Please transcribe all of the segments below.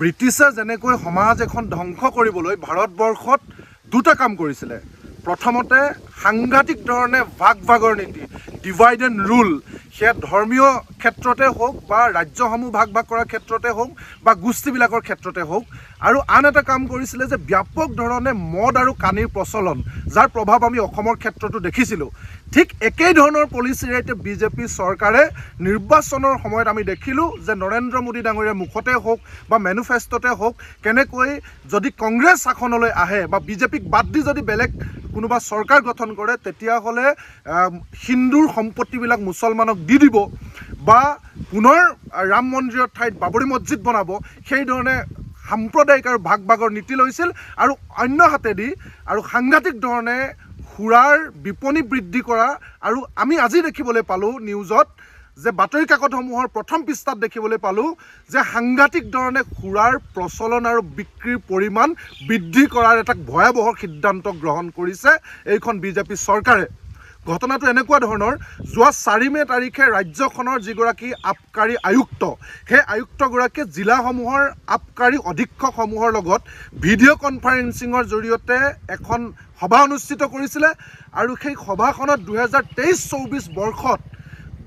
ব্ৰিটিছে যেনেকৈ সমাজ এখন ধ্বংস কৰিবলৈ ভাৰতবৰ্ষত দুটা কাম কৰিছিলে প্ৰথমতে সাংঘাতিক ধৰণে ভাগ ভাগৰ নীতি ডিভাইড এণ্ড ৰুল সেয়া ধৰ্মীয় ক্ষেত্ৰতে হওক বা ৰাজ্যসমূহ ভাগ ভাগ কৰাৰ ক্ষেত্ৰতে হওক বা গোষ্ঠীবিলাকৰ ক্ষেত্ৰতে হওক আৰু আন এটা কাম কৰিছিলে যে ব্যাপক ধৰণে মদ আৰু কানিৰ প্ৰচলন যাৰ প্ৰভাৱ আমি অসমৰ ক্ষেত্ৰতো দেখিছিলোঁ ঠিক একেই ধৰণৰ পলিচিৰে এতিয়া বিজেপি চৰকাৰে নিৰ্বাচনৰ সময়ত আমি দেখিলোঁ যে নৰেন্দ্ৰ মোদী ডাঙৰীয়াৰ মুখতে হওক বা মেনিফেষ্টতে হওক কেনেকৈ যদি কংগ্ৰেছ শাসনলৈ আহে বা বিজেপিক বাদ দি যদি বেলেগ কোনোবা চৰকাৰ গঠন কৰে তেতিয়াহ'লে হিন্দুৰ সম্পত্তিবিলাক মুছলমানক দি দিব বা পুনৰ ৰাম মন্দিৰৰ ঠাইত বাবৰি মছজিদ বনাব সেইধৰণে সাম্প্ৰদায়িক আৰু ভাগ ভাগৰ নীতি লৈছিল আৰু অন্যহাতেদি আৰু সাংঘাতিক ধৰণে সুৰাৰ বিপণী বৃদ্ধি কৰা আৰু আমি আজি দেখিবলৈ পালোঁ নিউজত যে বাতৰি কাকতসমূহৰ প্ৰথম পৃষ্ঠাত দেখিবলৈ পালোঁ যে সাংঘাতিক ধৰণে সুৰাৰ প্ৰচলন আৰু বিক্ৰীৰ পৰিমাণ বৃদ্ধি কৰাৰ এটা ভয়াৱহ সিদ্ধান্ত গ্ৰহণ কৰিছে এইখন বিজেপি চৰকাৰে ঘটনাটো এনেকুৱা ধৰণৰ যোৱা চাৰি মে তাৰিখে ৰাজ্যখনৰ যিগৰাকী আবকাৰী আয়ুক্ত সেই আয়ুক্তগৰাকীয়ে জিলাসমূহৰ আবকাৰী অধীক্ষকসমূহৰ লগত ভিডিঅ' কনফাৰেন্সিঙৰ জৰিয়তে এখন সভা অনুষ্ঠিত কৰিছিলে আৰু সেই সভাখনত দুহেজাৰ তেইছ চৌবিছ বৰ্ষত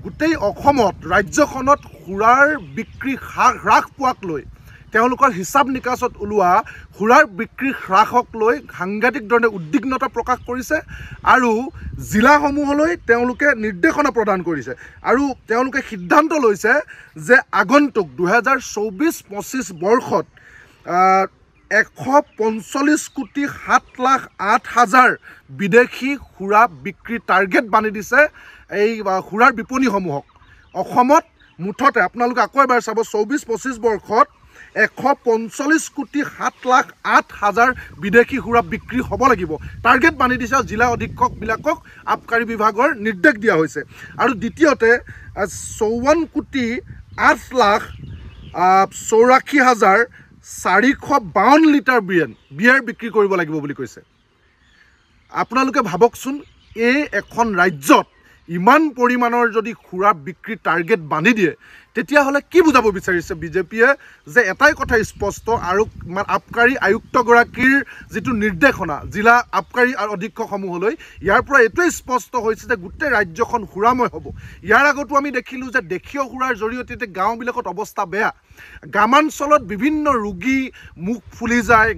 গোটেই অসমত ৰাজ্যখনত সুৰাৰ বিক্ৰী হ্ৰাস হ্ৰাস পোৱাক লৈ তেওঁলোকৰ হিচাপ নিকাচত ওলোৱা সুৰাৰ বিক্ৰী হ্ৰাসক লৈ সাংঘাতিক ধৰণে উদ্বিগ্নতা প্ৰকাশ কৰিছে আৰু জিলাসমূহলৈ তেওঁলোকে নিৰ্দেশনা প্ৰদান কৰিছে আৰু তেওঁলোকে সিদ্ধান্ত লৈছে যে আগন্তুক দুহেজাৰ চৌবিছ পঁচিছ বৰ্ষত এশ পঞ্চল্লিছ কোটি সাত লাখ আঠ হাজাৰ বিদেশী সুৰা বিক্ৰী টাৰ্গেট বান্ধি দিছে এই সুৰাৰ বিপণীসমূহক অসমত মুঠতে আপোনালোকে আকৌ এবাৰ চাব চৌবিছ পঁচিছ বৰ্ষত এশ পঞ্চল্লিছ কোটি সাত লাখ আঠ হাজাৰ বিদেশী সুৰা বিক্ৰী হ'ব লাগিব টাৰ্গেট বান্ধি দিছে জিলা অধীক্ষকবিলাকক আবকাৰী বিভাগৰ নিৰ্দেশ দিয়া হৈছে আৰু দ্বিতীয়তে চৌৱন্ন কোটি আঠ লাখ চৌৰাশী হাজাৰ চাৰিশ বাৱন্ন লিটাৰ বিয়েন বিয়েৰ বিক্ৰী কৰিব লাগিব বুলি কৈছে আপোনালোকে ভাবকচোন এই এখন ৰাজ্যত ইমান পৰিমাণৰ যদি সুৰা বিক্ৰী টাৰ্গেট বান্ধি দিয়ে তেতিয়াহ'লে কি বুজাব বিচাৰিছে বিজেপিয়ে যে এটাই কথা স্পষ্ট আৰু আবকাৰী আয়ুক্তগৰাকীৰ যিটো নিৰ্দেশনা জিলা আবকাৰী অধীক্ষকসমূহলৈ ইয়াৰ পৰা এইটোৱে স্পষ্ট হৈছে যে গোটেই ৰাজ্যখন সুৰাময় হ'ব ইয়াৰ আগতো আমি দেখিলোঁ যে দেশীয় সুৰাৰ জৰিয়তে এতিয়া গাঁওবিলাকত অৱস্থা বেয়া গ্ৰামাঞ্চলত বিভিন্ন ৰোগী মুখ ফুলি যায়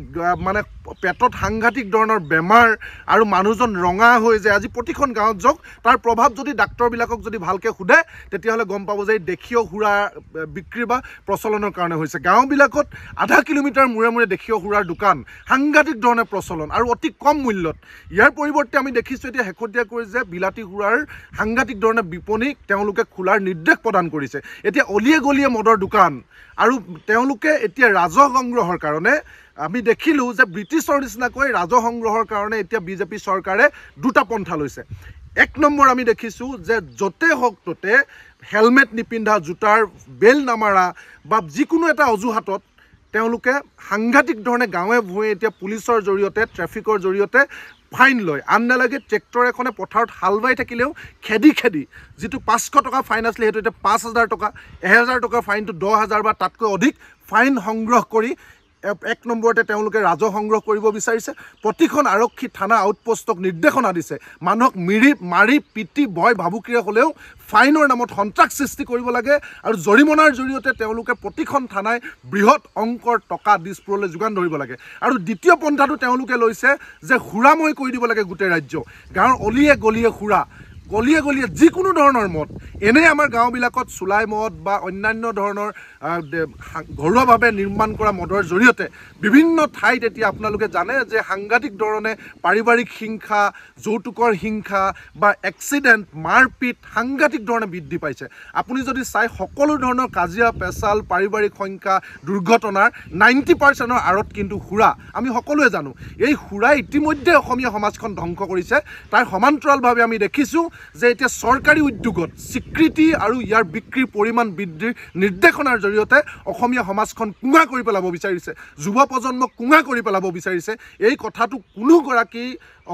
মানে পেটত সাংঘাতিক ধৰণৰ বেমাৰ আৰু মানুহজন ৰঙা হৈ যায় আজি প্ৰতিখন গাঁৱত যাওক তাৰ প্ৰভাৱ যদি ডাক্তৰবিলাকক যদি ভালকৈ সোধে তেতিয়াহ'লে গম পাব যে দেশীয় সুৰা সুৰাৰ বিক্ৰী বা প্ৰচলনৰ কাৰণে হৈছে গাঁওবিলাকত আধা কিলোমিটাৰ মূৰে মূৰে দেশীয় সুৰাৰ দোকান সাংঘাতিক ধৰণে প্ৰচলন আৰু অতি কম মূল্যত ইয়াৰ পৰিৱৰ্তে আমি দেখিছোঁ এতিয়া শেহতীয়াকৈ যে বিলাতী সুৰাৰ সাংঘাতিক ধৰণে বিপণীক তেওঁলোকে খোলাৰ নিৰ্দেশ প্ৰদান কৰিছে এতিয়া অলিয়ে গলিয়ে মদৰ দোকান আৰু তেওঁলোকে এতিয়া ৰাজহ সংগ্ৰহৰ কাৰণে আমি দেখিলোঁ যে ব্ৰিটিছৰ নিচিনাকৈ সংগ্ৰহৰ কাৰণে এতিয়া বিজেপি চৰকাৰে দুটা পন্থা লৈছে এক নম্বৰ আমি দেখিছোঁ যে য'তে হওক ত'তে হেলমেট নিপিন্ধা জোতাৰ বেল নামাৰা বা যিকোনো এটা অজুহাতত তেওঁলোকে সাংঘাতিক ধৰণে গাঁৱে ভূঞে এতিয়া পুলিচৰ জৰিয়তে ট্ৰেফিকৰ জৰিয়তে ফাইন লয় আন নালাগে ট্ৰেক্টৰ এখনে পথাৰত হাল বাই থাকিলেও খেদি খেদি যিটো পাঁচশ টকা ফাইন আছিলে সেইটো এতিয়া পাঁচ হাজাৰ টকা এহেজাৰ টকাৰ ফাইনটো দহ হাজাৰ বা তাতকৈ অধিক ফাইন সংগ্ৰহ কৰি এক নম্বৰতে তেওঁলোকে ৰাজহ সংগ্ৰহ কৰিব বিচাৰিছে প্ৰতিখন আৰক্ষী থানা আউটপোষ্টক নিৰ্দেশনা দিছে মানুহক মিৰি মাৰি পিটি বয় ভাবুকিৰে হ'লেও ফাইনৰ নামত সন্ত্ৰাস সৃষ্টি কৰিব লাগে আৰু জৰিমনাৰ জৰিয়তে তেওঁলোকে প্ৰতিখন থানাই বৃহৎ অংকৰ টকা দিছপুৰলৈ যোগান ধৰিব লাগে আৰু দ্বিতীয় পন্থাটো তেওঁলোকে লৈছে যে সুৰাময় কৰি দিব লাগে গোটেই ৰাজ্য গাঁৱৰ অলিয়ে গলিয়ে সুৰা গলিয়ে গলিয়ে যিকোনো ধৰণৰ মদ এনেই আমাৰ গাঁওবিলাকত চুলাই মদ বা অন্যান্য ধৰণৰ ঘৰুৱাভাৱে নিৰ্মাণ কৰা মদৰ জৰিয়তে বিভিন্ন ঠাইত এতিয়া আপোনালোকে জানে যে সাংঘাতিক ধৰণে পাৰিবাৰিক হিংসা যৌতুকৰ হিংসা বা এক্সিডেণ্ট মাৰপিট সাংঘাতিক ধৰণে বৃদ্ধি পাইছে আপুনি যদি চাই সকলো ধৰণৰ কাজিয়া পেচাল পাৰিবাৰিক সংখ্যা দুৰ্ঘটনাৰ নাইণ্টি পাৰ্চেণ্টৰ আঁৰত কিন্তু সুৰা আমি সকলোৱে জানো এই সুৰাই ইতিমধ্যে অসমীয়া সমাজখন ধ্বংস কৰিছে তাৰ সমান্তৰালভাৱে আমি দেখিছোঁ যে এতিয়া চৰকাৰী উদ্যোগত স্বীকৃতি আৰু ইয়াৰ বিক্ৰীৰ পৰিমাণ বৃদ্ধিৰ নিৰ্দেশনাৰ জৰিয়তে অসমীয়া সমাজখন কুঙা কৰি পেলাব বিচাৰিছে যুৱ প্ৰজন্মক কোঙা কৰি পেলাব বিচাৰিছে এই কথাটো কোনোগৰাকী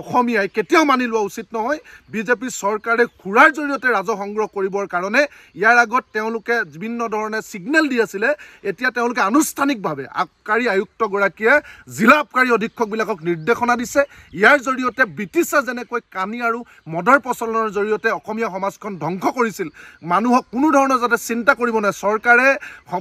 অসমীয়াই কেতিয়াও মানি লোৱা উচিত নহয় বিজেপি চৰকাৰে খুৰাৰ জৰিয়তে ৰাজহ সংগ্ৰহ কৰিবৰ কাৰণে ইয়াৰ আগত তেওঁলোকে বিভিন্ন ধৰণে ছিগনেল দি আছিলে এতিয়া তেওঁলোকে আনুষ্ঠানিকভাৱে আবকাৰী আয়ুক্তগৰাকীয়ে জিলা আবকাৰী অধীক্ষকবিলাকক নিৰ্দেশনা দিছে ইয়াৰ জৰিয়তে ব্ৰিটিছে যেনেকৈ কানি আৰু মদৰ প্ৰচলনৰ আন্দোলনৰ জৰিয়তে অসমীয়া সমাজখন ধ্বংস কৰিছিল মানুহক কোনো ধৰণৰ যাতে চিন্তা কৰিব নোৱাৰে চৰকাৰে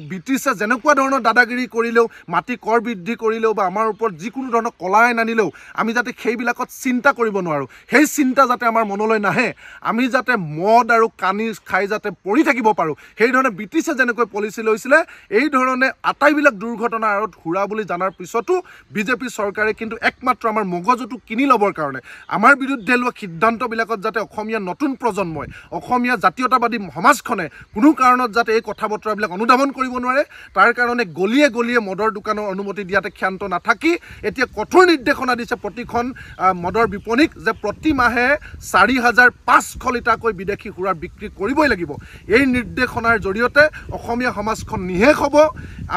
ব্ৰিটিছে যেনেকুৱা ধৰণৰ দাদাগিৰি কৰিলেও মাটি কৰ বৃদ্ধি কৰিলেও বা আমাৰ ওপৰত যিকোনো ধৰণৰ কলাই নানিলেও আমি যাতে সেইবিলাকত চিন্তা কৰিব নোৱাৰোঁ সেই চিন্তা যাতে আমাৰ মনলৈ নাহে আমি যাতে মদ আৰু কানি খাই যাতে পৰি থাকিব পাৰোঁ সেইধৰণে ব্ৰিটিছে যেনেকৈ পলিচি লৈছিলে এইধৰণে আটাইবিলাক দুৰ্ঘটনা আঁৰত হুৰা বুলি জনাৰ পিছতো বিজেপি চৰকাৰে কিন্তু একমাত্ৰ আমাৰ মগজুটো কিনি ল'বৰ কাৰণে আমাৰ বিৰুদ্ধে লোৱা সিদ্ধান্তবিলাকত যাতে অসমীয়া অসমীয়া নতুন প্ৰজন্মই অসমীয়া জাতীয়তাবাদী সমাজখনে কোনো কাৰণত যাতে এই কথা বতৰাবিলাক অনুধাৱন কৰিব নোৱাৰে তাৰ কাৰণে গলিয়ে গলিয়ে মদৰ দোকানৰ অনুমতি দিয়াতে ক্ষান্ত নাথাকি এতিয়া কঠোৰ নিৰ্দেশনা দিছে প্ৰতিখন মদৰ বিপণীক যে প্ৰতি মাহে চাৰি হাজাৰ পাঁচশ লিটাৰকৈ বিদেশী সুৰাৰ বিক্ৰী কৰিবই লাগিব এই নিৰ্দেশনাৰ জৰিয়তে অসমীয়া সমাজখন নিশেষ হ'ব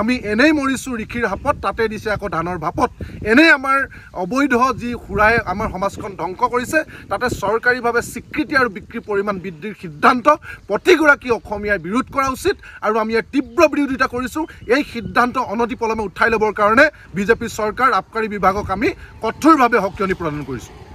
আমি এনেই মৰিছোঁ ঋষিৰ হাপত তাতে দিছে আকৌ ধানৰ ভাপত এনেই আমাৰ অবৈধ যি সুৰাই আমাৰ সমাজখন ধ্বংস কৰিছে তাতে চৰকাৰীভাৱে স্বীকৃত পৰিমিতি আৰু বিক্ৰী পৰিমাণ বৃদ্ধিৰ সিদ্ধান্ত প্ৰতিগৰাকী অসমীয়াই বিৰোধ কৰা উচিত আৰু আমি ইয়াৰ তীব্ৰ বিৰোধিতা কৰিছোঁ এই সিদ্ধান্ত অনতিপলমে উঠাই ল'বৰ কাৰণে বিজেপি চৰকাৰ আবকাৰী বিভাগক আমি কঠোৰভাৱে সকিয়নি প্ৰদান কৰিছোঁ